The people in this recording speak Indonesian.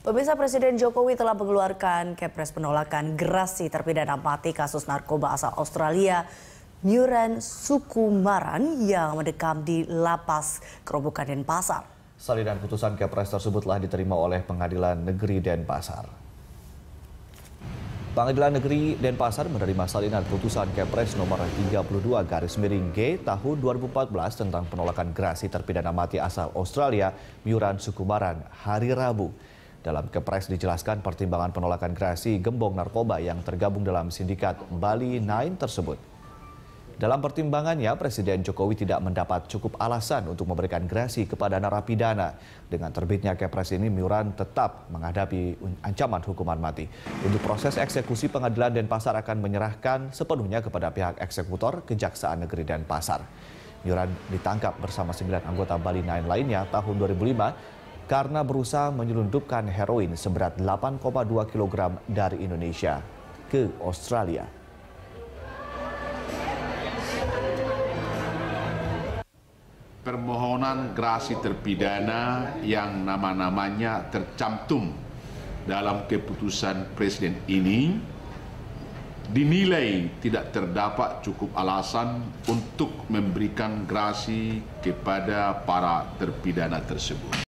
Pemirsa Presiden Jokowi telah mengeluarkan kepres penolakan gerasi terpidana mati kasus narkoba asal Australia Nuren Sukumaran yang mendekam di Lapas Kerobokan Denpasar. Salinan putusan kepres tersebut telah diterima oleh Pengadilan Negeri Denpasar. Pengadilan Negeri Denpasar menerima salinan putusan Kepres nomor 32 garis miring G tahun 2014 tentang penolakan gerasi terpidana mati asal Australia, Miuran Sukumaran, hari Rabu. Dalam kepres dijelaskan pertimbangan penolakan kreasi gembong narkoba yang tergabung dalam sindikat Bali Nine tersebut. Dalam pertimbangannya, Presiden Jokowi tidak mendapat cukup alasan untuk memberikan gerasi kepada narapidana. Dengan terbitnya Kepres ini, Miuran tetap menghadapi ancaman hukuman mati. Untuk proses eksekusi, pengadilan Denpasar akan menyerahkan sepenuhnya kepada pihak eksekutor Kejaksaan Negeri Denpasar. Miuran ditangkap bersama sembilan anggota Bali Nine lainnya tahun 2005 karena berusaha menyelundupkan heroin seberat 8,2 kg dari Indonesia ke Australia. Permohonan grasi terpidana yang nama-namanya tercantum dalam keputusan Presiden ini dinilai tidak terdapat cukup alasan untuk memberikan grasi kepada para terpidana tersebut.